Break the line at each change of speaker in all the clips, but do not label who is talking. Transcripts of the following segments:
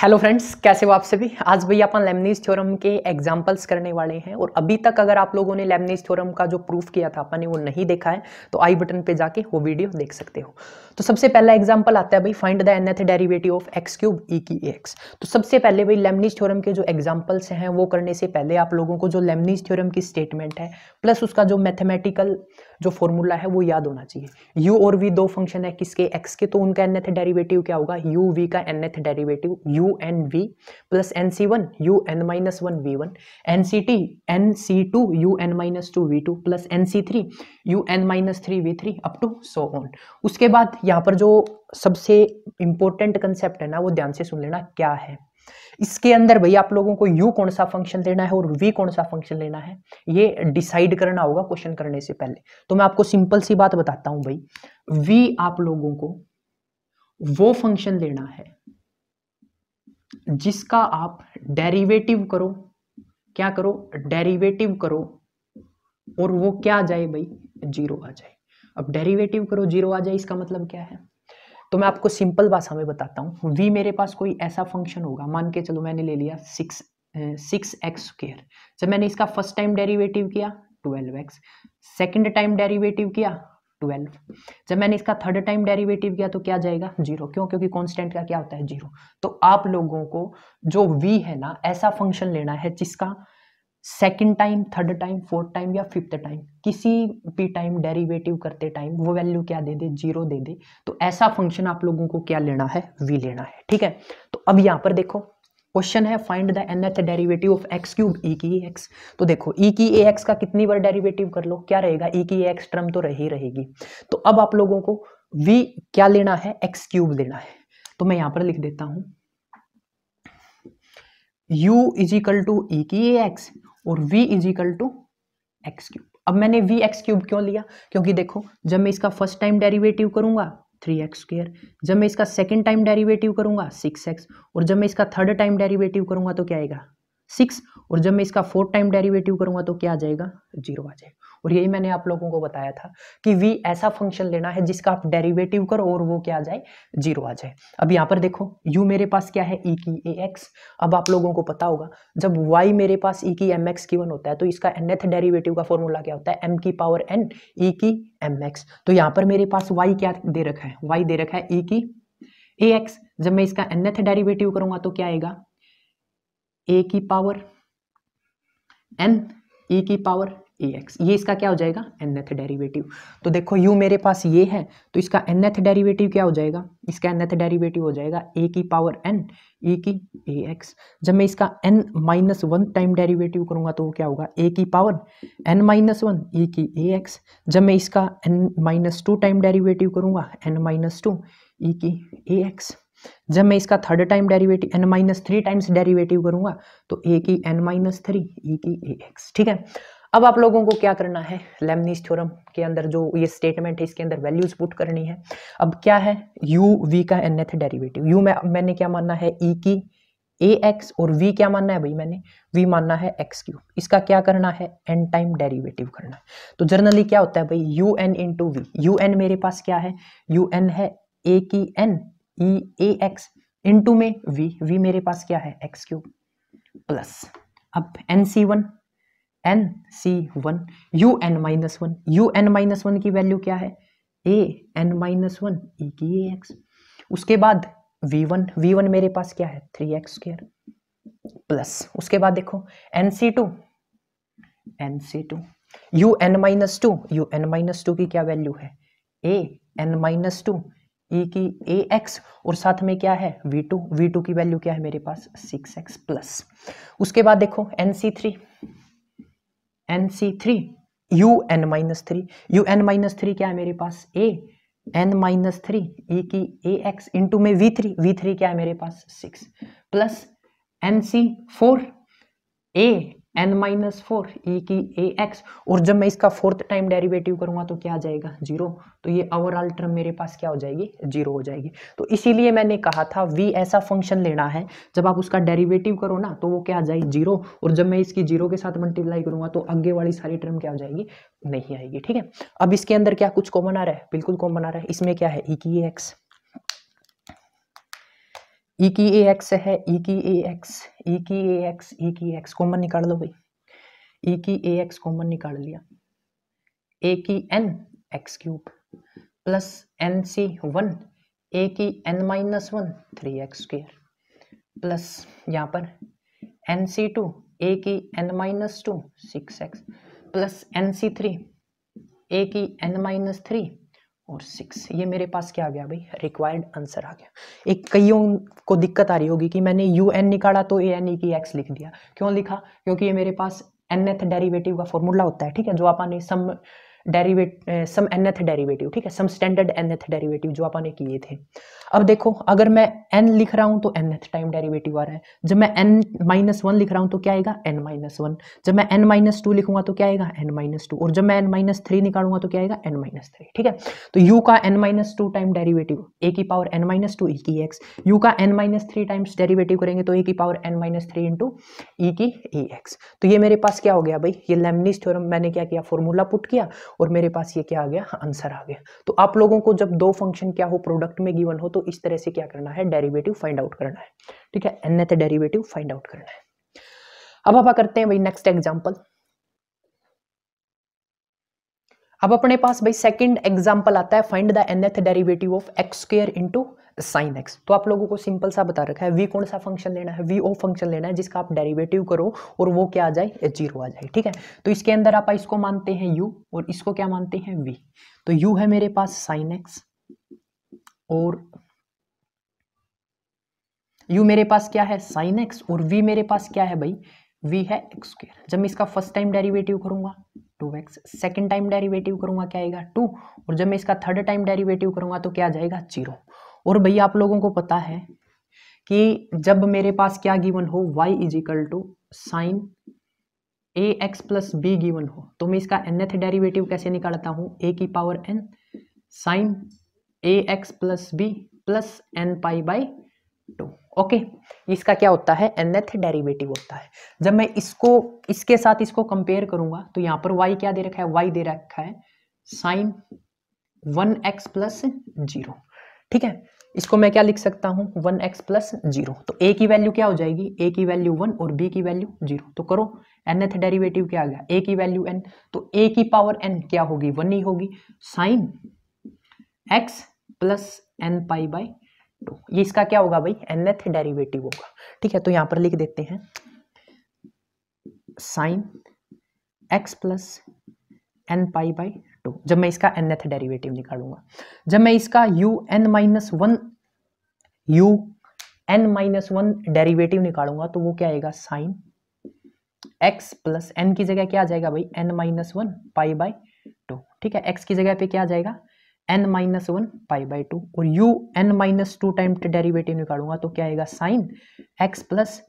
hello friends कैसे हो आप सभी आज भाई अपन लेमनीज थ्योरम के एग्जांपल्स करने वाले हैं और अभी तक अगर आप लोगों ने लेमनीज थ्योरम का जो प्रूफ किया था अपन ने वो नहीं देखा है तो आई बटन पे जाके वो वीडियो देख सकते हो तो सबसे पहला एग्जांपल आता है भाई find the nth derivative of x cube e की एक्स तो सबसे पहले भाई लेमनीज थ्योरम के जो एग्जाम्पल्स हैं वो करने से पहले आप लोगों को जो लेमनीज थ्योरम की स्टेटमेंट है प्लस उसका जो मैथमेटिकल जो फॉर्मूला है वो याद होना चाहिए यू और वी दो फंक्शन है किसके एक्स के तो उनका एथ डेरिवेटिव क्या होगा यू वी का nth derivative u n v plus n C one u n minus one v one n c t n C two u n minus two v two plus n c three u n minus three v three up to so on उसके बाद यहाँ पर जो सबसे important concept है ना वो ध्यान से सुन लेना क्या है इसके अंदर भाई आप लोगों को यू कौन सा फंक्शन लेना है और वी कौन सा फंक्शन लेना है ये डिसाइड करना होगा क्वेश्चन करने से पहले तो मैं आपको सिंपल सी बात बताता हूं भाई वी आप लोगों को वो फंक्शन लेना है जिसका आप डेरिवेटिव करो क्या करो डेरिवेटिव करो और वो क्या आ जाए भाई जीरो आ जाए अब डेरिवेटिव करो जीरो आ जाए इसका मतलब क्या है तो मैं आपको सिंपल भाषा में बताता हूँ वी मेरे पास कोई ऐसा फंक्शन होगा मान के चलो मैंने ले लिया सिक्स सिक्स एक्स स्क्र जब मैंने इसका फर्स्ट टाइम डेरिवेटिव किया twelve x second time derivative किया ट्वेल्व जब मैंने इसका थर्ड टाइम डेरिवेटिव किया तो क्या जाएगा जीरो क्यों क्योंकि कॉन्स्टेंट का क्या होता है जीरो तो आप लोगों को जो वी है ना ऐसा फंक्शन लेना है जिसका second time third time fourth time या फिफ्थ टाइम किसी भी टाइम डेरिवेटिव करते टाइम वो वैल्यू क्या दे दे जीरो दे दे तो ऐसा फंक्शन आप लोगों को क्या लेना है वी लेना है ठीक है तो अब यहाँ पर देखो क्वेश्चन है find the nth derivative of x cube e की एक्स तो देखो ई e की ए एक्स का कितनी बार डेरीवेटिव कर लो क्या रहेगा ई e की ए एक्स टर्म तो रही रहेगी तो अब आप लोगों को वी क्या लेना है एक्स क्यूब लेना है तो मैं यहाँ पर लिख देता हूँ u is equal to e की ए एक्स और v is equal to x cube अब मैंने वी एक्स क्यूब क्यों लिया क्योंकि देखो जब मैं इसका फर्स्ट टाइम डेरिवेटिव करूंगा थ्री एक्स स्क्र जब मैं इसका सेकेंड टाइम डेरिवेटिव करूंगा सिक्स एक्स और जब मैं इसका थर्ड टाइम डेरिवेटिव करूंगा तो क्या आएगा सिक्स और जब मैं इसका फोर्थ टाइम डेरिवेटिव करूंगा तो क्या आ जाएगा जीरो आ जाएगा और यही मैंने आप लोगों को बताया था कि वी ऐसा फंक्शन लेना है जिसका आप डेरिवेटिव करो और वो क्या आ जाए जीरो आ जाए अब यहाँ पर देखो u मेरे पास क्या है e की ए एक्स अब आप लोगों को पता होगा जब y मेरे पास e की एम एक्स की वन होता है तो इसका nth डेरिवेटिव का फॉर्मूला क्या होता है m की पावर n e की एम एक्स तो यहाँ पर मेरे पास y क्या दे रखा है y दे रखा है e की ए एक्स जब मैं इसका nth डेरिवेटिव करूंगा तो क्या आएगा ए की पावर एन ई की पावर ए एक्स ये इसका क्या हो जाएगा एनथ डेरिवेटिव तो देखो यू मेरे पास ये है तो इसका एनथ डेरिवेटिव क्या हो जाएगा इसका एनथ डेरिवेटिव हो जाएगा ए की पावर एन ई की ए एक्स जब मैं इसका n minus one time derivative करूंगा तो वो क्या होगा ए की power n minus one e की ए एक्स जब मैं इसका n minus two time derivative करूंगा एन माइनस टू ई की ए एक्स जब मैं इसका third time derivative n minus three times derivative करूंगा तो ए की एन माइनस थ्री ए की ए एक्स ठीक है अब आप लोगों को क्या करना है लेमनीस थ्योरम के अंदर जो ये स्टेटमेंट है इसके अंदर वैल्यूज पुट करनी है अब क्या है यू वी का एन एथ डेरिवेटिव यू में मैंने क्या मानना है ई e की ए एक्स और वी क्या मानना है भाई मैंने वी मानना है एक्स क्यूब इसका क्या करना है एन टाइम डेरिवेटिव करना है तो जर्नली क्या होता है भाई u n into v u n मेरे पास क्या है यू एन है ए की n e a x into में वी वी मेरे पास क्या है एक्स क्यूब प्लस अब एन सी वन एन सी one u n minus one u n minus one की वैल्यू क्या है a n minus one e की ए एक्स उसके बाद वी वन वी वन मेरे पास क्या है थ्री एक्स स्क्र प्लस उसके बाद देखो एन सी टू एन सी two u n minus two u n minus two की क्या वैल्यू है a n minus two e e की ए एक्स और साथ में क्या है वी टू वी टू की वैल्यू क्या है मेरे पास सिक्स एक्स प्लस उसके बाद देखो n c three n c three u n minus three u n minus three क्या है मेरे पास a n minus three e की ए एक्स इंटू में वी थ्री वी थ्री क्या है मेरे पास six plus n c four a n minus four a की ए एक्स और जब मैं इसका फोर्थ टाइम डेरिवेटिव करूँगा तो क्या आ जाएगा जीरो तो ये ओवरऑल टर्म मेरे पास क्या हो जाएगी जीरो हो जाएगी तो इसीलिए मैंने कहा था वी ऐसा फंक्शन लेना है जब आप उसका डेरिवेटिव करो ना तो वो क्या आ जाएगी जीरो और जब मैं इसकी जीरो के साथ मल्टीप्लाई करूंगा तो आगे वाली सारी टर्म क्या हो जाएगी नहीं आएगी ठीक है अब इसके अंदर क्या कुछ कॉमन आ रहा है बिल्कुल कॉमन आ रहा है इसमें क्या है ई e की एक्स ई की ए एक्स है ई की ए एक्स ई की ए एक्स ई की एक्स कॉमन निकाल लो भाई ई की ए एक्स कॉमन निकाल लिया ए की n x cube plus n C one a की n minus one three x square plus यहाँ पर एन सी टू ए की n minus two six x plus n c three a की n minus three और six ये मेरे पास क्या आ गया भाई रिक्वायर्ड आंसर आ गया एक कईयों को दिक्कत आ रही होगी कि मैंने यू एन निकाला तो ए एन ई की एक्स लिख दिया क्यों लिखा क्योंकि ये मेरे पास एन एथ डेरीवेटिव का फॉर्मूला होता है ठीक है जो आपने some derivate some nth derivative ठीक है सम स्टैंडर्ड एनथ डेरिवेटिव जो आपने किए थे अब देखो अगर मैं एन लिख रहा हूँ तो एनथ टाइम डेरिवेटिव आ रहा है जब मैं एन माइनस वन लिख रहा हूँ तो क्या आएगा एन माइनस वन जब मैं एन माइनस टू लिखूंगा तो क्या आएगा एन माइनस टू और जब मैं एन माइनस थ्री निकालूंगा तो क्या आएगा एन माइनस थ्री ठीक है तो यू का n minus two time derivative a की power n minus two e की एक्स यू का n minus three times derivative करेंगे तो ए की power n minus three into e की ई एक्स तो ये मेरे पास क्या हो गया भाई ये लेमनीस थ्योरम मैंने क्या किया फॉर्मूला पुट किया और मेरे पास ये क्या आ गया आंसर आ गया तो आप लोगों को जब दो फंक्शन क्या हो प्रोडक्ट में गिवन हो तो इस तरह से क्या करना है डेरिवेटिव फाइंड आउट करना है ठीक है एथ डेरिवेटिव फाइंड आउट करना है अब आप करते हैं भाई नेक्स्ट एग्जाम्पल अब अपने पास भाई सेकंड एग्जांपल आता है find the nth derivative of x square into sine x तो आप लोगों को सिंपल सा बता रखा है वी कौन सा फंक्शन लेना है वी ओ फंक्शन लेना है जिसका आप डेरिवेटिव करो और वो क्या आ जाए जीरो आ जाए ठीक है तो इसके अंदर आप इसको मानते हैं यू और इसको क्या मानते हैं वी तो यू है मेरे पास साइन एक्स और यू मेरे पास क्या है साइन एक्स और वी मेरे पास क्या है भाई वी है एक्स स्क्र जब मैं इसका फर्स्ट टाइम डेरिवेटिव करूंगा two x second time derivative करूंगा क्या आएगा टू और जब मैं इसका थर्ड टाइम डेरिवेटिव करूंगा तो क्या आ जाएगा जीरो और भैया आप लोगों को पता है कि जब मेरे पास क्या गिवन हो y is equal to sine a x plus b given हो तो मैं इसका nth डेरिवेटिव कैसे निकालता हूँ a की power n sine a x plus b plus n pi by two okay इसका क्या होता है nth डेरिवेटिव होता है जब मैं इसको इसके साथ इसको कंपेयर करूंगा तो यहाँ पर y क्या दे रखा है y दे रखा है sine one x plus zero ठीक है इसको मैं क्या लिख सकता हूँ वन एक्स प्लस जीरो तो ए की वैल्यू क्या हो जाएगी ए की वैल्यू वन और बी की वैल्यू जीरो तो करो एनथ डेरिवेटिव क्या आ गया ए की वैल्यू एन तो ए की पावर एन क्या होगी वन ही होगी sine x plus n pi by two ये इसका क्या होगा भाई एनथ डेरिवेटिव होगा ठीक है तो यहाँ पर लिख देते हैं sine x plus n pi by two जब मैं इसका nth डेरिवेटिव निकालूंगा जब मैं इसका u n minus one u n minus one derivative निकालूंगा तो वो क्या आएगा साइन एक्स प्लस एन की जगह क्या आ जाएगा भाई n minus one pi by two ठीक है एक्स की जगह पे क्या आ जाएगा n minus one pi by two और u n minus two time derivative निकालूंगा तो क्या आएगा sine x plus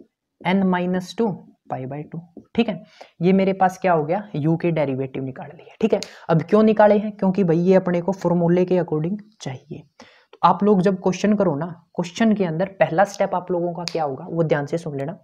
n minus two pi by two ठीक है ये मेरे पास क्या हो गया यू के डेरिवेटिव निकाल लिए ठीक है अब क्यों निकाले हैं क्योंकि भाई ये अपने को फॉर्मूले के अकॉर्डिंग चाहिए तो आप लोग जब क्वेश्चन करो ना क्वेश्चन के अंदर पहला स्टेप आप लोगों का क्या होगा वो ध्यान से सुन लेना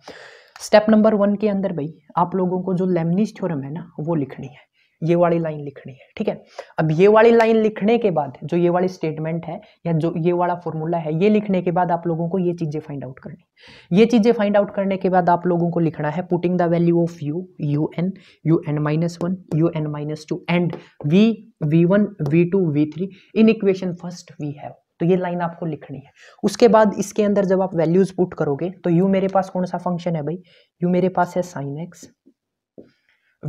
स्टेप नंबर वन के अंदर भाई आप लोगों को जो लेमनीज थ्योरम है ना वो लिखनी है ये वाली लाइन लिखनी है ठीक है अब ये वाली लाइन लिखने के बाद जो ये वाली स्टेटमेंट है या जो ये वाला फॉर्मूला है ये लिखने के बाद आप लोगों को ये चीज़ें फाइंड आउट करनी ये चीज़ें फाइंड आउट करने के बाद आप लोगों को लिखना है putting the value of u u n u n minus one u n minus two and v v one v two v three in equation first we have तो ये लाइन आपको लिखनी है उसके बाद इसके अंदर जब आप वैल्यूज पुट करोगे तो यू मेरे पास कौन सा फंक्शन है भाई यू मेरे पास है साइन एक्स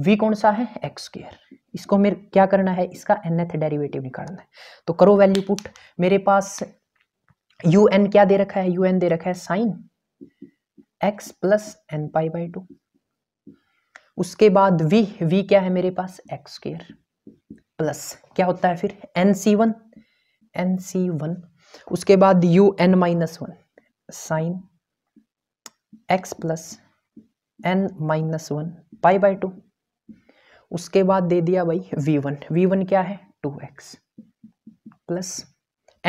वी कौन सा है एक्स स्क्र इसको मेरे क्या करना है इसका एन एथ डेरिवेटिव निकालना है तो करो वैल्यू पुट मेरे पास यू एन क्या दे रखा है यू एन दे रखा है sine x plus n pi by two उसके बाद वी वी क्या है मेरे पास एक्स स्क्र प्लस क्या होता है फिर एन सी वन एन सी वन उसके बाद u n minus one sine x plus n minus one pi by two उसके बाद दे दिया भाई v1 v1 वी वन क्या है टू एक्स प्लस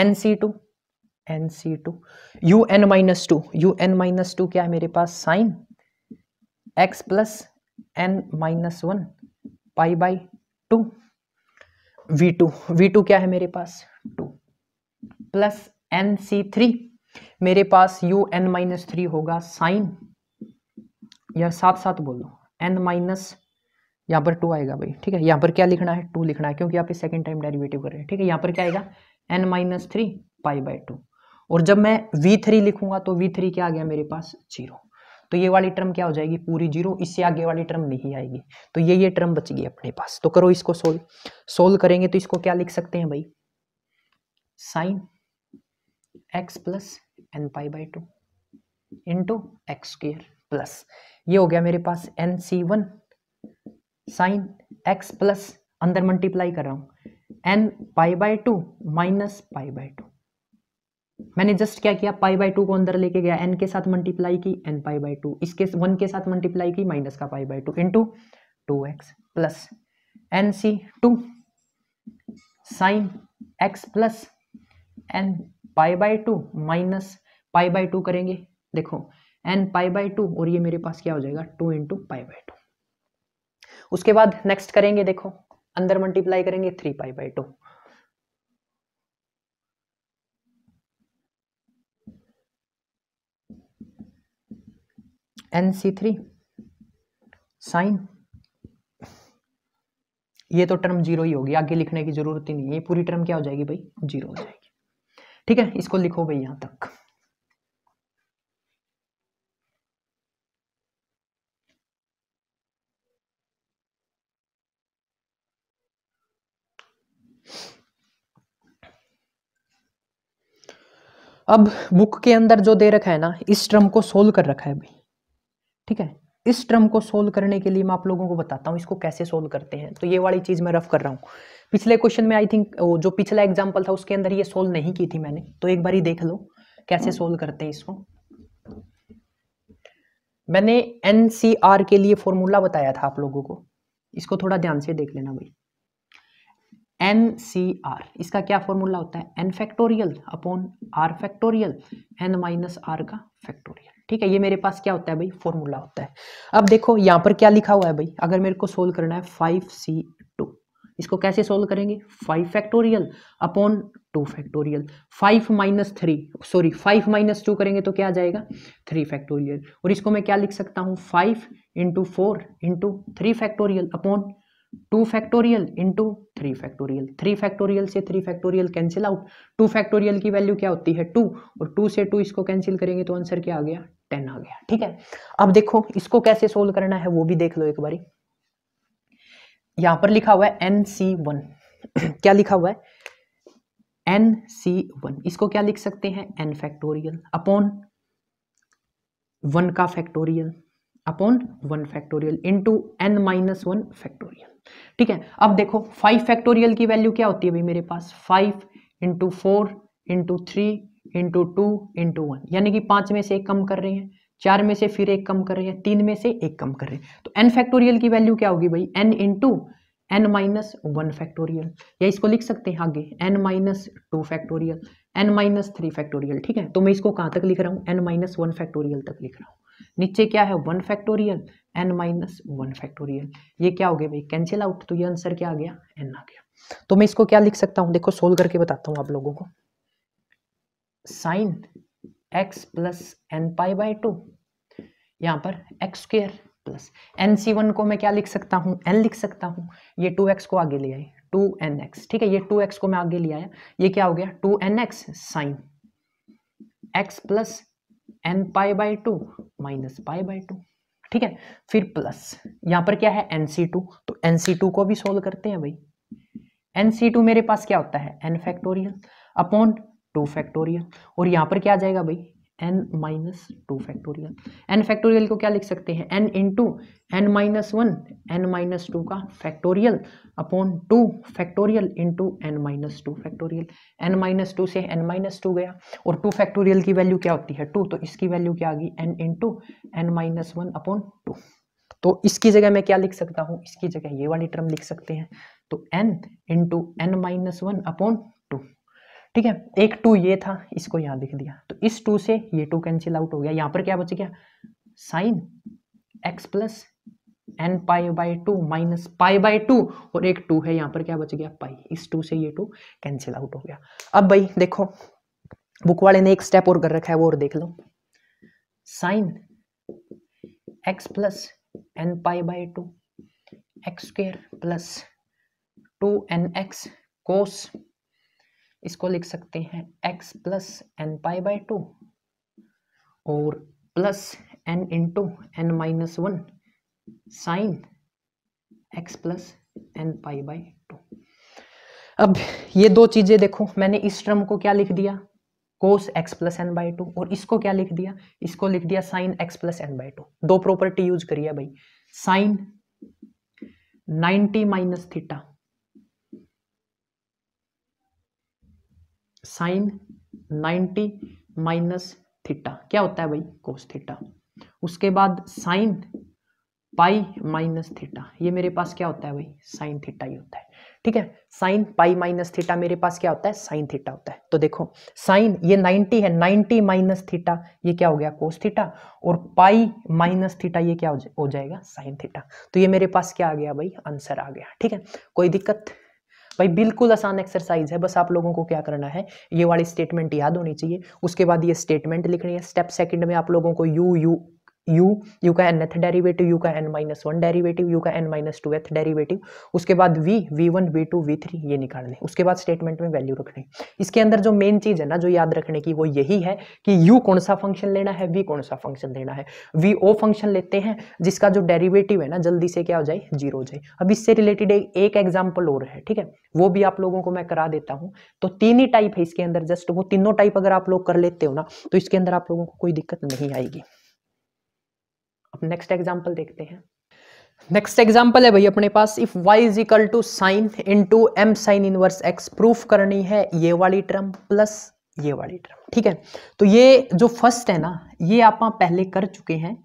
एन सी टू एन सी two u n minus two u n minus two क्या है मेरे पास sine x plus n minus one pi by two v two v two क्या है मेरे पास two plus n c three मेरे पास यू एन माइनस थ्री होगा साइन या साथ साथ बोलो एन माइनस यहाँ पर टू आएगा भाई ठीक है यहाँ पर क्या लिखना है टू लिखना है क्योंकि आप इस सेकेंड टाइम डेरिवेटिव कर रहे हैं ठीक है यहाँ पर क्या आएगा n minus three pi by two और जब मैं वी थ्री लिखूंगा तो वी थ्री क्या आ गया मेरे पास जीरो तो ये वाली टर्म क्या हो जाएगी पूरी जीरो इससे आगे वाली टर्म नहीं आएगी तो ये ये टर्म बच गई अपने पास तो करो इसको सोल्व सोल्व करेंगे तो इसको क्या लिख सकते हैं भाई sine x plus n pi by two into x square plus ये हो गया मेरे पास एन सी वन साइन एक्स प्लस अंदर मल्टीप्लाई कर रहा हूँ n pi by two minus pi by two मैंने जस्ट क्या किया पाई बाय टू को अंदर लेके गया एन के साथ मल्टीप्लाई की एन पाई बाय टू इसके वन के साथ मल्टीप्लाई की माइनस का pi by two into two x plus n C two sine x plus n pi by two minus pi by two करेंगे देखो एन पाई बाय टू और ये मेरे पास क्या हो जाएगा two into pi by two उसके बाद नेक्स्ट करेंगे देखो अंदर मल्टीप्लाई करेंगे three pi by two n c three sine ये तो टर्म जीरो ही होगी आगे लिखने की जरूरत ही नहीं है पूरी टर्म क्या हो जाएगी भाई जीरो हो जाएगी ठीक है इसको लिखो भाई यहां तक अब बुक के अंदर जो दे रखा है ना इस ट्रम को सोल्व कर रखा है भाई ठीक है इस ट्रम को सोल्व करने के लिए मैं आप लोगों को बताता हूँ इसको कैसे सोल्व करते हैं तो ये वाली चीज़ मैं रफ कर रहा हूँ पिछले क्वेश्चन में आई थिंक जो पिछला एग्जाम्पल था उसके अंदर ये सोल्व नहीं की थी मैंने तो एक बार ही देख लो कैसे सोल्व करते हैं इसको मैंने एन के लिए फॉर्मूला बताया था आप लोगों को इसको थोड़ा ध्यान से देख लेना भाई एन सी आर इसका क्या फॉर्मूला होता है n factorial upon r factorial n minus r का फैक्टोरियल ठीक है ये मेरे पास क्या होता है भाई फॉर्मूला होता है अब देखो यहाँ पर क्या लिखा हुआ है भाई अगर मेरे को सोल्व करना है फाइव सी टू इसको कैसे सोल्व करेंगे five factorial upon two factorial five minus three sorry five minus two करेंगे तो क्या आ जाएगा थ्री फैक्टोरियल और इसको मैं क्या लिख सकता हूँ five into four into three factorial upon two factorial into three factorial three factorial से three factorial cancel out two factorial की वैल्यू क्या होती है टू और टू से टू इसको कैंसिल करेंगे तो आंसर क्या आ गया टेन आ गया ठीक है अब देखो इसको कैसे सोल्व करना है वो भी देख लो एक बारी यहां पर लिखा हुआ है एन सी वन क्या लिखा हुआ है एन सी वन इसको क्या लिख सकते हैं एन फैक्टोरियल अपॉन वन का factorial upon one factorial into n minus one factorial ठीक है अब देखो फाइव फैक्टोरियल की वैल्यू क्या होती है भाई मेरे पास five into four into three into two into one यानी कि पांच में से एक कम कर रहे हैं चार में से फिर एक कम कर रहे हैं तीन में से एक कम कर रहे हैं तो एन फैक्टोरियल की वैल्यू क्या होगी भाई n into n minus one factorial या इसको लिख सकते हैं आगे n minus two factorial n minus three factorial ठीक है तो मैं इसको कहां तक लिख रहा हूँ एन माइनस वन फैक्टोरियल तक लिख रहा हूँ नीचे क्या है one factorial n minus one factorial ये क्या हो गया भाई कैंसिल आउट तो ये आंसर क्या आ गया एन आ गया तो मैं इसको क्या लिख सकता हूँ देखो सोल्व करके बताता हूँ आप लोगों को sine x plus n pi by two यहाँ पर एक्स स्क्र प्लस एन सी वन को मैं क्या लिख सकता हूँ एन लिख सकता हूँ ये टू एक्स को आगे ले आई टू एन एक्स ठीक है ये टू एक्स को मैं आगे ले आया ये क्या हो गया two n x sine x plus n pi by two minus pi by two ठीक है फिर प्लस यहाँ पर क्या है एन सी टू तो एन सी टू को भी सोल्व करते हैं भाई एन सी टू मेरे पास क्या होता है n factorial upon two factorial और यहाँ पर क्या आ जाएगा भाई n minus two factorial n factorial को क्या लिख सकते हैं n into n minus one n minus two का factorial upon two factorial into n minus two factorial n minus two से एन माइनस टू गया और टू फैक्टोरियल की वैल्यू क्या होती है टू तो इसकी वैल्यू क्या आ गई n into n minus one upon two तो इसकी जगह मैं क्या लिख सकता हूँ इसकी जगह ये वाली टर्म लिख सकते हैं तो n into n minus one upon ठीक है एक टू ये था इसको यहां लिख दिया तो इस टू से ये टू कैंसिल आउट हो गया यहां पर क्या बच गया sine x plus n pi by two minus pi by two और एक टू है यहां पर क्या बच गया पाई इस टू से ये टू कैंसिल आउट हो गया अब भाई देखो बुक वाले ने एक स्टेप और कर रखा है वो और देख लो sine x plus n pi by two x square plus two n x cos इसको लिख सकते हैं x plus n pi by two और plus n into n minus one sine x plus n pi by two अब ये दो चीज़ें देखो मैंने इस टर्म को क्या लिख दिया cos x plus n by two और इसको क्या लिख दिया इसको लिख दिया sine x plus n by two दो प्रॉपर्टी यूज करिए भाई sine ninety minus theta sine 90 minus theta क्या होता है भाई कोस थीटा उसके बाद साइन पाई माइनस थीटा ये मेरे पास क्या होता है भाई साइन थीटा ही होता है ठीक है साइन पाई माइनस थीटा मेरे पास क्या होता है साइन थीटा होता है तो देखो साइन ये 90 है 90 माइनस थीटा ये क्या हो गया कोस थीटा और पाई माइनस थीटा ये क्या हो, हो जाएगा साइन थीटा तो ये मेरे पास क्या आ गया भाई आंसर आ गया ठीक है कोई दिक्कत भाई बिल्कुल आसान एक्सरसाइज है बस आप लोगों को क्या करना है ये वाली स्टेटमेंट याद होनी चाहिए उसके बाद ये स्टेटमेंट लिखनी है स्टेप सेकंड में आप लोगों को यू यू u u का nth डेरिवेटिव u का n minus one derivative u का n minus two th derivative उसके बाद v v1 v2 v3 ये निकालने उसके बाद स्टेटमेंट में वैल्यू रखने इसके अंदर जो मेन चीज़ है ना जो याद रखने की वो यही है कि u कौन सा फंक्शन लेना है v कौन सा फंक्शन लेना है v ओ फंक्शन लेते हैं जिसका जो डेरीवेटिव है ना जल्दी से क्या हो जाए जीरो हो जाए अब इससे रिलेटेड एक एग्जाम्पल और है ठीक है वो भी आप लोगों को मैं करा देता हूँ तो तीन ही टाइप है इसके अंदर जस्ट वो तीनों टाइप अगर आप लोग कर लेते हो ना तो इसके अंदर आप लोगों को कोई दिक्कत नहीं आएगी अब नेक्स्ट एग्जाम्पल देखते हैं नेक्स्ट एग्जाम्पल है भाई अपने पास if y is equal to sine into m sine inverse x proof करनी है ये वाली टर्म प्लस ये वाली टर्म ठीक है तो ये जो फर्स्ट है ना ये आप पहले कर चुके हैं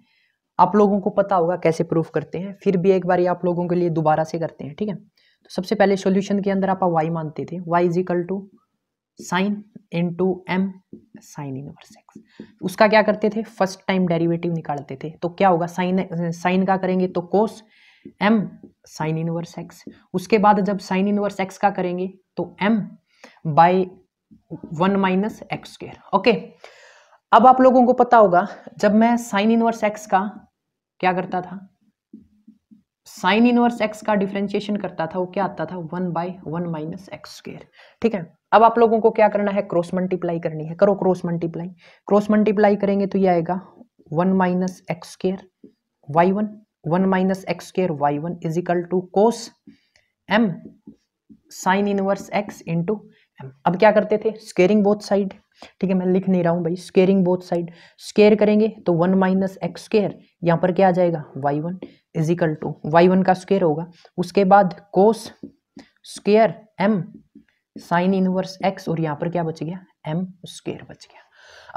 आप लोगों को पता होगा कैसे प्रूफ करते हैं फिर भी एक बार ये आप लोगों के लिए दोबारा से करते हैं ठीक है तो सबसे पहले सॉल्यूशन के अंदर आप y मानते थे y is equal to sine into m sine inverse x उसका क्या करते थे फर्स्ट टाइम डेरिवेटिव निकालते थे तो क्या होगा साइन साइन का करेंगे तो cos m sine inverse x उसके बाद जब साइन इनवर्स एक्स का करेंगे तो m by one minus x square okay अब आप लोगों को पता होगा जब मैं साइन इनवर्स एक्स का क्या करता था साइन इनवर्स एक्स का डिफ्रेंशिएशन करता था वो क्या आता था one by one minus x square ठीक है अब आप लोगों को क्या करना है क्रॉस मल्टीप्लाई करनी है करो क्रॉस मल्टीप्लाई क्रॉस मल्टीप्लाई करेंगे तो ये आएगा one minus x square y one one minus x square y one is equal to cos m sine inverse x into m अब क्या करते थे स्केयरिंग बोथ साइड ठीक है मैं लिख नहीं रहा हूँ भाई स्केयरिंग बोथ साइड स्केयर करेंगे तो वन माइनस एक्स स्केयर यहाँ पर क्या आ जाएगा y one equal to y one का स्केयर होगा उसके बाद cos square m sine inverse x और यहाँ पर क्या बच गया एम स्केयर बच गया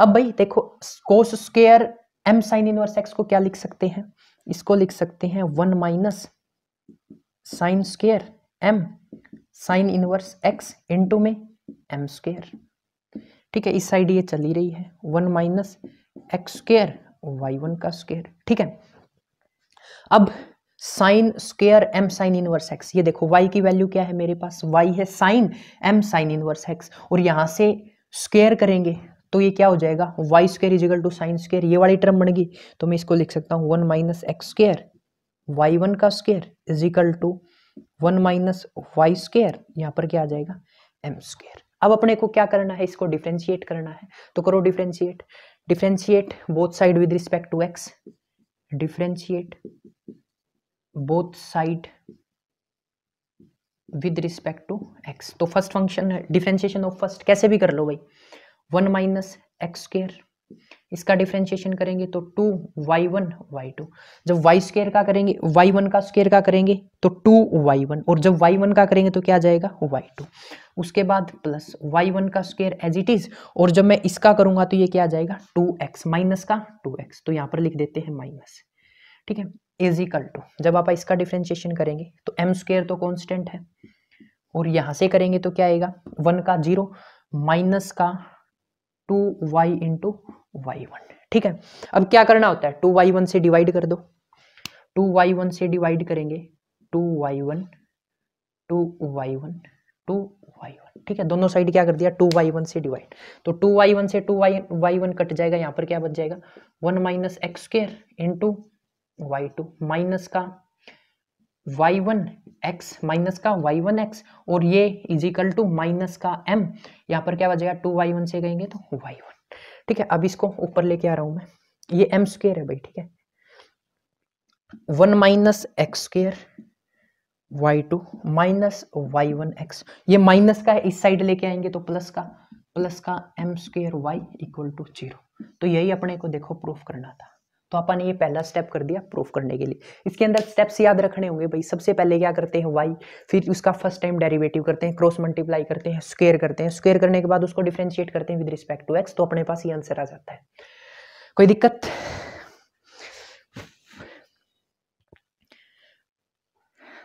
अब भाई देखो cos square m sine inverse x को क्या लिख सकते हैं इसको लिख सकते हैं one minus sine square m sine inverse x into में एम स्केयर ठीक है इस साइड ये चली रही है one minus x square y one का स्क्वेयर ठीक है अब sine square m sine inverse x ये देखो वाई की वैल्यू क्या है मेरे पास वाई है sine m sine inverse x और यहां से स्क्वेयर करेंगे तो ये क्या हो जाएगा y square equal to sine square ये वाली टर्म बन गई तो मैं इसको लिख सकता हूँ one minus x square y one का square equal to one minus y square यहाँ पर क्या आ जाएगा एम स्क्र अब अपने को क्या करना है इसको डिफ्रेंशिएट करना है तो करो differentiate differentiate both side with respect to x differentiate both side with respect to x तो फर्स्ट फंक्शन है डिफ्रेंशिएशन ऑफ फर्स्ट कैसे भी कर लो भाई वन माइनस एक्स स्क्र इसका डिफ्रेंशिएशन करेंगे तो two y one y two जब वाई स्क्वेयर का करेंगे वाई वन का स्क्वेयर का करेंगे तो टू वाई वन और जब वाई वन का करेंगे तो क्या जाएगा वाई टू उसके बाद प्लस वाई वन का स्क्वेयर एज इट इज और जब मैं इसका करूंगा तो ये क्या जाएगा टू एक्स माइनस का टू एक्स तो यहाँ पर लिख देते हैं माइनस ठीक है इज इक्वल टू जब आप इसका डिफ्रेंशिएशन करेंगे तो एम स्क्वेयर तो कॉन्स्टेंट है और यहाँ से करेंगे तो क्या आएगा वन का जीरो माइनस का two y into y one ठीक है अब क्या करना होता है टू वाई वन से डिवाइड कर दो टू वाई वन से डिवाइड करेंगे two y one two y one two y one ठीक है दोनों साइड क्या कर दिया टू वाई वन से डिवाइड तो टू वाई वन से two y y one cut जाएगा यहाँ पर क्या बच जाएगा one minus x square into y two minus का वाई वन एक्स माइनस का वाई वन एक्स और ये इज इक्वल टू माइनस का एम यहाँ पर क्या बचेगा टू वाई वन से कहेंगे तो वाई वन ठीक है अब इसको ऊपर लेके आ रहा हूं मैं ये एम स्क्र है भाई ठीक है one minus x square y two minus y one x ये माइनस का है इस साइड लेके आएंगे तो प्लस का प्लस का m square y equal to zero तो यही अपने को देखो प्रूफ करना था तो अपन ये पहला स्टेप कर दिया प्रूफ करने के लिए इसके अंदर स्टेप्स याद रखने होंगे भाई सबसे पहले क्या करते हैं वाई फिर उसका फर्स्ट टाइम डेरिवेटिव करते हैं क्रॉस मल्टीप्लाई करते हैं स्क्वेयर करते हैं स्क्वेयर करने के बाद उसको डिफ्रेंशिएट करते हैं विद रिस्पेक्ट टू एक्स तो अपने पास ये आंसर आ जाता है कोई दिक्कत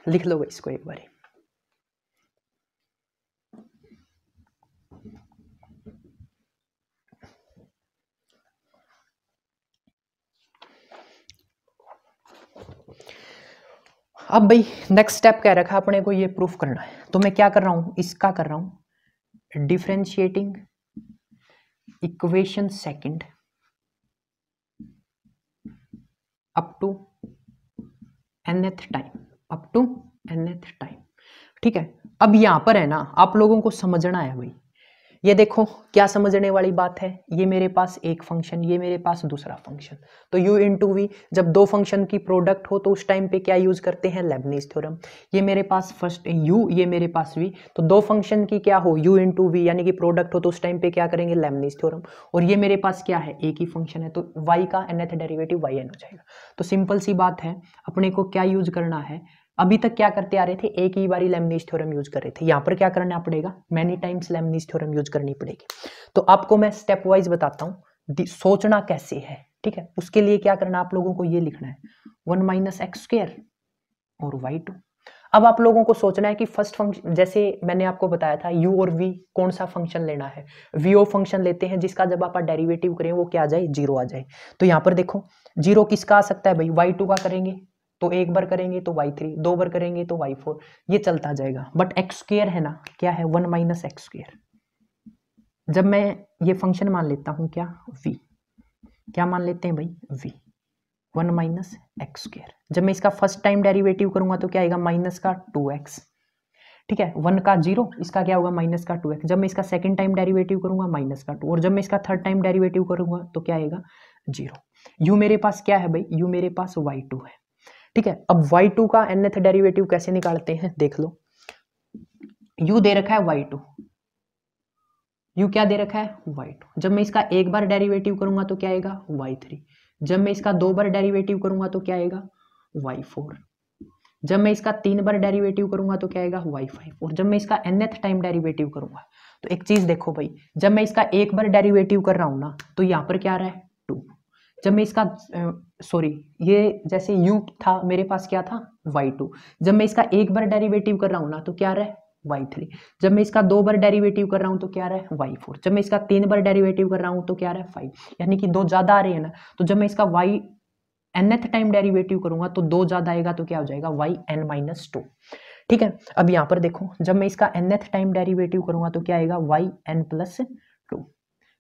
लिख लो इसको एक बारी अब भाई नेक्स्ट स्टेप क्या रखा अपने को ये प्रूफ करना है तो मैं क्या कर रहा हूं इसका कर रहा हूं differentiating equation second up to th time up to th time ठीक है अब यहां पर है ना आप लोगों को समझना है भाई ये देखो क्या समझने वाली बात है ये मेरे पास एक फंक्शन ये मेरे पास दूसरा फंक्शन तो u इन टू वी जब दो फंक्शन की प्रोडक्ट हो तो उस टाइम पे क्या यूज़ करते हैं लेबनीज थ्योरम ये मेरे पास फर्स्ट u ये मेरे पास v तो दो फंक्शन की क्या हो u इन टू वी यानी कि प्रोडक्ट हो तो उस टाइम पे क्या करेंगे लेबनीज थ्योरम और ये मेरे पास क्या है एक ही फंक्शन है तो वाई का एथ डेरिवेटिव वाई हो जाएगा तो सिंपल सी बात है अपने को क्या यूज करना है अभी तक क्या करते आ रहे थे एक ही बारी लेमनीज थ्योरम यूज कर रहे थे यहाँ पर क्या करना पड़ेगा many times Leibniz theorem use करनी पड़ेगी तो आपको मैं स्टेप वाइज बताता हूँ सोचना कैसे है ठीक है उसके लिए क्या करना आप लोगों को ये लिखना है वन माइनस एक्स स्क्र और वाई टू अब आप लोगों को सोचना है कि फर्स्ट फंक्शन जैसे मैंने आपको बताया था यू और वी कौन सा फंक्शन लेना है वी ओ फंक्शन लेते हैं जिसका जब आप डेरिवेटिव करें वो क्या आ जाए जीरो आ जाए तो यहाँ पर देखो जीरो किसका आ सकता है भाई वाई टू का करेंगे तो एक बार करेंगे तो वाई थ्री दो बार करेंगे तो वाई फोर ये चलता जाएगा बट एक्स स्क्र है ना क्या है वन माइनस एक्स स्क्र जब मैं ये फंक्शन मान लेता हूँ क्या वी क्या मान लेते हैं भाई v one minus x square जब मैं इसका फर्स्ट टाइम डेरिवेटिव करूंगा तो क्या आएगा माइनस का टू एक्स ठीक है वन का जीरो इसका क्या होगा माइनस का टू एक्स जब मैं इसका सेकंड टाइम डेरिवेटिव करूंगा माइनस का टू और जब मैं इसका थर्ड टाइम डेरिवेटिव करूंगा तो क्या आएगा जीरो यू मेरे पास क्या है भाई यू मेरे पास वाई टू है ठीक है अब वाई टू का एथ डेरिवेटिव कैसे निकालते हैं देख लो यू दे रखा है वाई टू यू क्या दे रखा है वाई टू जब मैं इसका एक बार डेरिवेटिव करूंगा तो क्या आएगा वाई थ्री जब मैं इसका दो बार डेरिवेटिव करूंगा तो क्या आएगा वाई फोर जब मैं इसका तीन बार डेरिवेटिव करूंगा तो क्या आएगा वाई फाइव और जब मैं इसका एनथ टाइम डेरिवेटिव करूंगा तो एक चीज देखो भाई जब मैं इसका एक बार डेरिवेटिव कर रहा हूं ना तो यहां पर क्या आ रहा है जब मैं इसका सॉरी ये जैसे u था मेरे पास क्या था वाई टू जब मैं इसका एक बार डेरिवेटिव कर रहा हूँ ना तो क्या रहा है वाई थ्री जब मैं इसका दो बार डेरिवेटिव कर रहा हूँ तो क्या रहा है वाई फोर जब मैं इसका तीन बार डेरिवेटिव कर रहा हूँ तो क्या रहा है फाइव यानी कि दो ज़्यादा आ रहे हैं ना तो जब मैं इसका वाई एनथ टाइम डेरीवेटिव करूंगा तो दो ज़्यादा आएगा तो क्या हो जाएगा वाई एन माइनस टू ठीक है अब यहाँ पर देखो जब मैं इसका एनथ टाइम डेरीवेटिव करूंगा तो क्या आएगा वाई एन प्लस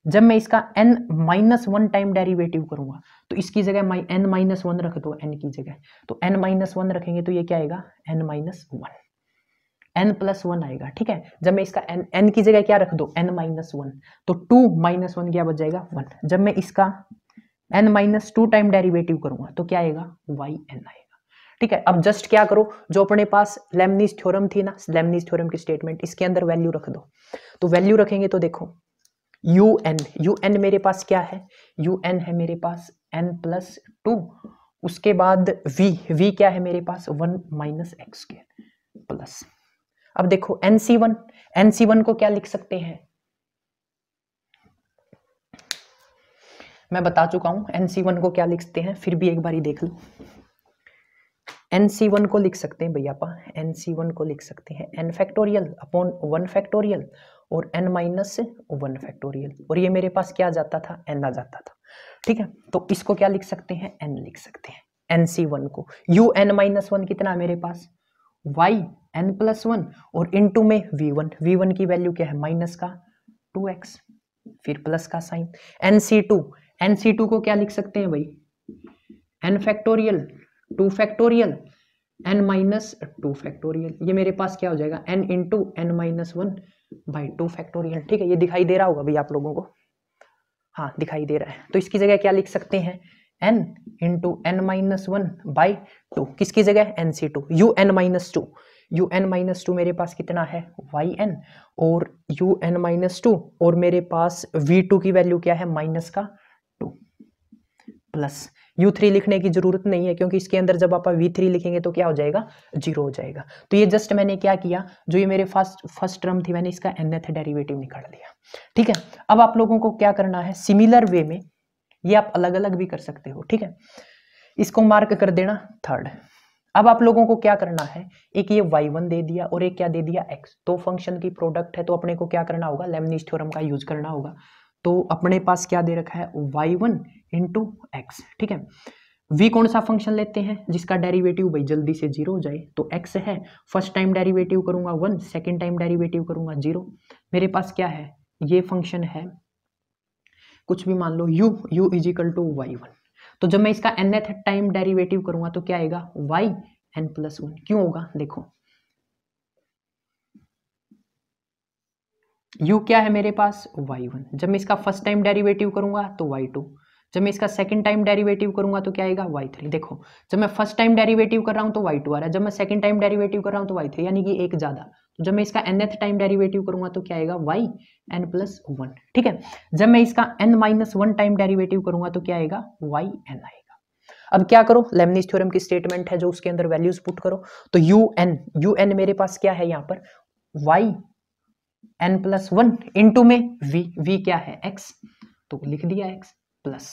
जब मैं इसका n minus one time derivative करूंगा तो इसकी जगह माई एन माइनस वन रख दो एन की जगह तो एन माइनस वन रखेंगे तो ये क्या आएगा n minus one n plus one आएगा ठीक है जब मैं इसका एन एन की जगह क्या रख दो एन माइनस वन तो टू माइनस वन क्या बच जाएगा वन जब मैं इसका n minus two time derivative करूंगा तो क्या आएगा वाई एन आएगा ठीक है अब जस्ट क्या करो जो अपने पास लेमनीज थ्योरम थी ना लेमनीज थ्योरम की स्टेटमेंट इसके अंदर वैल्यू रख दो तो वैल्यू रखेंगे तो देखो यू एन यू एन मेरे पास क्या है यू एन है मेरे पास एन प्लस टू उसके बाद v v क्या है मेरे पास वन माइनस एक्स के प्लस अब देखो एन सी वन एन सी वन को क्या लिख सकते हैं मैं बता चुका हूं एन सी वन को क्या लिखते हैं फिर भी एक बारी देख लो एन सी वन को लिख सकते हैं भैया एन सी वन को लिख सकते हैं n factorial upon one factorial और एन माइनस वन फैक्टोरियल और ये मेरे पास क्या जाता था एन आ जाता था ठीक है तो इसको क्या लिख सकते हैं एन लिख सकते हैं एन सी वन को यू एन माइनस वन कितना मेरे पास वाई एन प्लस वन और इन टू में वी वन वी वन की वैल्यू क्या है माइनस का टू एक्स फिर प्लस का साइन एन सी टू एन सी टू को क्या लिख सकते हैं भाई n factorial two factorial n minus two factorial ये मेरे पास क्या हो जाएगा n into n minus one by two factorial ठीक है ये दिखाई दे रहा होगा भाई आप लोगों को हाँ दिखाई दे रहा है तो इसकी जगह क्या लिख सकते हैं n into n minus one by two किसकी जगह एन सी two u n minus two u n minus two मेरे पास कितना है वाई एन और यू एन माइनस टू और मेरे पास वी टू की वैल्यू क्या है माइनस का टू प्लस यू थ्री लिखने की जरूरत नहीं है क्योंकि इसके अंदर जब आप वी थ्री लिखेंगे तो क्या हो जाएगा जीरो हो जाएगा तो ये जस्ट मैंने क्या किया जो ये मेरे फर्स्ट फर्स्ट टर्म थी मैंने इसका एनथ डेरिवेटिव निकाल लिया ठीक है अब आप लोगों को क्या करना है सिमिलर वे में ये आप अलग अलग भी कर सकते हो ठीक है इसको मार्क कर देना थर्ड अब आप लोगों को क्या करना है एक ये y1 दे दिया और एक क्या दे दिया x दो तो फंक्शन की प्रोडक्ट है तो अपने को क्या करना होगा लेमनिस थ्योरम का यूज करना होगा तो अपने पास क्या दे रखा है वाई वन इंटू एक्स ठीक है v कौन सा फंक्शन लेते हैं जिसका डेरिवेटिव भाई जल्दी से जीरो हो जाए तो x है फर्स्ट टाइम डेरिवेटिव करूंगा वन सेकेंड टाइम डेरिवेटिव करूंगा जीरो मेरे पास क्या है ये फंक्शन है कुछ भी मान लो u u is equal to y one तो जब मैं इसका nth टाइम डेरिवेटिव करूंगा तो क्या आएगा y n प्लस वन क्यों होगा देखो u क्या है मेरे पास y1 जब मैं इसका फर्स्ट टाइम डेरिवेटिव करूंगा तो y2 जब मैं इसका सेकंड टाइम डेरिवेटिव करूंगा तो क्या आएगा y3 देखो जब मैं फर्स्ट टाइम डेरिवेटिव कर रहा हूं तो y2 आ रहा है जब मैं सेकंड टाइम डेरिवेटिव कर रहा हूं तो y3 यानी कि एक ज़्यादा तो जब मैं इसका nth टाइम डेरिवेटिव करूंगा तो क्या आएगा y n प्लस वन ठीक है जब मैं इसका n minus one time derivative करूंगा तो क्या आएगा y n आएगा अब क्या करो लेमनिस थ्योरम की स्टेटमेंट है जो उसके अंदर वैल्यूज पुट करो तो यू एन यू एन मेरे पास क्या है यहाँ पर y n plus one into में वी वी क्या है एक्स तो लिख दिया एक्स प्लस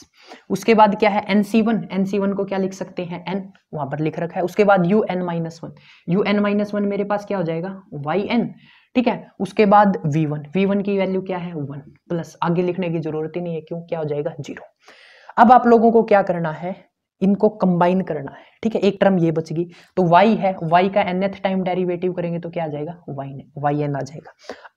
उसके बाद क्या है एन सी वन एन सी वन को क्या लिख सकते हैं एन वहां पर लिख रखा है उसके बाद u n minus one u n minus one मेरे पास क्या हो जाएगा वाई एन ठीक है उसके बाद वी वन वी वन की वैल्यू क्या है वन प्लस आगे लिखने की जरूरत ही नहीं है क्यों क्या हो जाएगा जीरो अब आप लोगों को क्या करना है इनको कंबाइन करना है ठीक है एक टर्म ये बच गई तो y है y का एनएथ टाइम डेरिवेटिव करेंगे तो क्या आ जाएगा वाई ने वाई एन आ जाएगा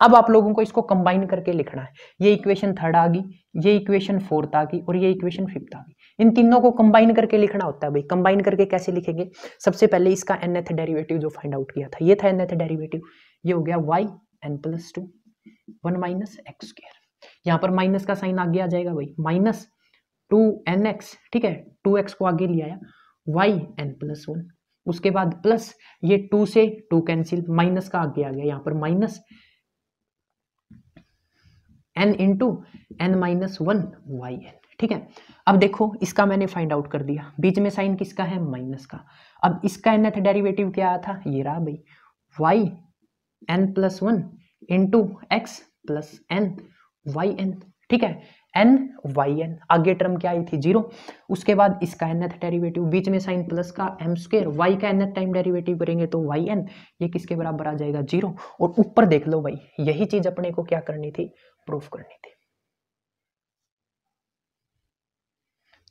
अब आप लोगों को इसको कंबाइन करके लिखना है ये इक्वेशन थर्ड आ गई ये इक्वेशन फोर्थ आ गई और ये इक्वेशन फिफ्थ आ गई इन तीनों को कंबाइन करके लिखना होता है भाई कंबाइन करके कैसे लिखेंगे सबसे पहले इसका एनएथ डेरिवेटिव जो फाइंड आउट किया था ये था एनएथ डेरिवेटिव ये हो गया y n plus two one minus x square यहाँ पर माइनस का साइन आगे आ जाएगा भाई माइनस टू एन एक्स ठीक है टू एक्स को आगे लिया आया वाई एन प्लस वन उसके बाद प्लस ये टू से टू कैंसिल माइनस का आगे आ गया यहां पर minus n into n minus one y n ठीक है अब देखो इसका मैंने फाइंड आउट कर दिया बीच में साइन किसका है माइनस का अब इसका एन एथ डेरिवेटिव क्या आया था ये रहा भाई y n plus one into x plus n y n ठीक है एन वाई एन आगे टर्म क्या आई थी जीरो उसके बाद इसका एन एथ डेरीवेटिव बीच में साइन प्लस का एम स्क्र वाई का एन एथ टाइम डेरीवेटिव करेंगे तो वाई एन ये किसके बराबर आ जाएगा जीरो और ऊपर देख लो भाई यही चीज अपने को क्या करनी थी प्रूफ करनी थी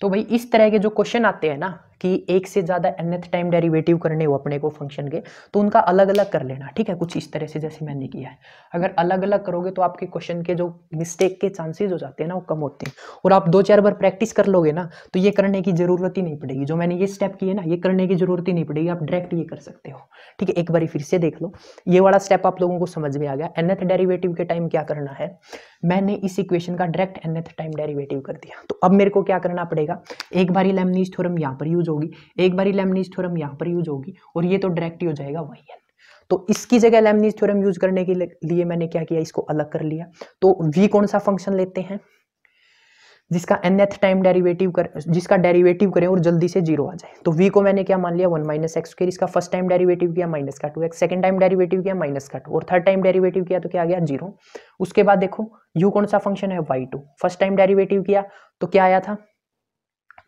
तो भाई इस तरह के जो क्वेश्चन आते हैं ना कि एक से ज़्यादा एनथ टाइम डेरिवेटिव करने हो अपने को फंक्शन के तो उनका अलग अलग कर लेना ठीक है कुछ इस तरह से जैसे मैंने किया है अगर अलग अलग करोगे तो आपके क्वेश्चन के जो मिस्टेक के चांसेज हो जाते हैं ना वो कम होते हैं और आप दो चार बार प्रैक्टिस कर लोगे ना तो ये करने की ज़रूरत ही नहीं पड़ेगी जो मैंने ये स्टेप किए ना ये करने की ज़रूरत ही नहीं पड़ेगी आप डायरेक्ट ये कर सकते हो ठीक है एक बार फिर से देख लो ये वाला स्टेप आप लोगों को समझ में आ गया एनथ डेरिवेटिव के टाइम क्या करना है मैंने इस इक्वेशन का डायरेक्ट एनथ टाइम डेरिवेटिव कर दिया तो अब मेरे को क्या करना पड़ेगा एक बार लेमनीज थ्योरम यहाँ पर यूज यूज होगी एक बार लेमनीज थ्योरम यहाँ पर यूज होगी और ये तो डायरेक्ट ही हो जाएगा वाई एन तो इसकी जगह लेमनीज थ्योरम यूज करने के लिए मैंने क्या किया इसको अलग कर लिया तो वी कौन सा फंक्शन लेते हैं जिसका एनएथ टाइम डेरिवेटिव कर जिसका डेरिवेटिव करें और जल्दी से जीरो आ जाए तो वी को मैंने क्या मान लिया वन माइनस एक्स स्क्र इसका फर्स्ट टाइम डेरिवेटिव किया माइनस का two x second time derivative किया माइनस का टू और थर्ड टाइम डेरिवेटिव किया तो क्या आ गया जीरो उसके बाद देखो यू कौन सा फंक्शन है y two first time derivative किया तो क्या आया था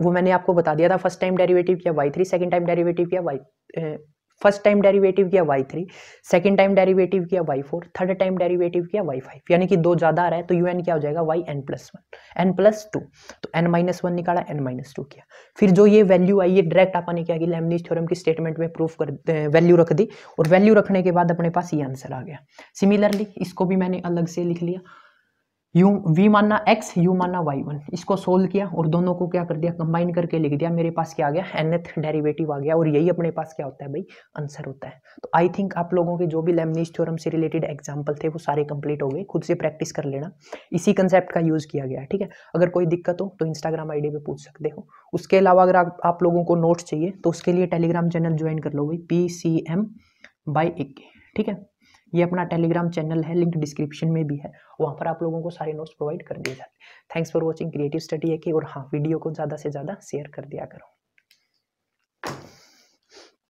वो मैंने आपको बता दिया था फर्स्ट टाइम डेरिवेटिव किया y three second time derivative किया वाई फर्स्ट टाइम डेरिवेटिव किया y three second time derivative किया y four third time derivative किया वाई फाइव यानी कि दो ज़्यादा आ रहा है तो यू एन क्या हो जाएगा y n plus one n plus two तो एन माइनस वन निकाला एन माइनस टू किया फिर जो ये वैल्यू आई ये डायरेक्ट आपने क्या कि लेमनीज थ्योरम की स्टेटमेंट में प्रूफ कर वैल्यू रख दी और वैल्यू रखने के बाद अपने पास ये आंसर आ गया सिमिलरली इसको भी मैंने अलग से लिख लिया यू वी मानना x u मानना वाई वन इसको सोल्व किया और दोनों को क्या कर दिया कंबाइन करके लिख दिया मेरे पास क्या आ गया एनथ डेरिवेटिव आ गया और यही अपने पास क्या होता है भाई आंसर होता है तो आई थिंक आप लोगों के जो भी लेमनीज थ्योरम से रिलेटेड एग्जाम्पल थे वो सारे कंप्लीट हो गए खुद से प्रैक्टिस कर लेना इसी कंसेप्ट का यूज़ किया गया ठीक है अगर कोई दिक्कत हो तो इंस्टाग्राम आईडी पे पूछ सकते हो उसके अलावा अगर आप, आप लोगों को नोट्स चाहिए तो उसके लिए टेलीग्राम चैनल ज्वाइन कर लो भाई पी सी एम बाई एक ठीक है ये अपना टेलीग्राम चैनल है लिंक डिस्क्रिप्शन में भी है वहाँ पर आप लोगों को सारे नोट्स प्रोवाइड कर दिए जाते हैं thanks for watching creative study है कि और हाँ वीडियो को ज़्यादा से ज़्यादा शेयर कर दिया करो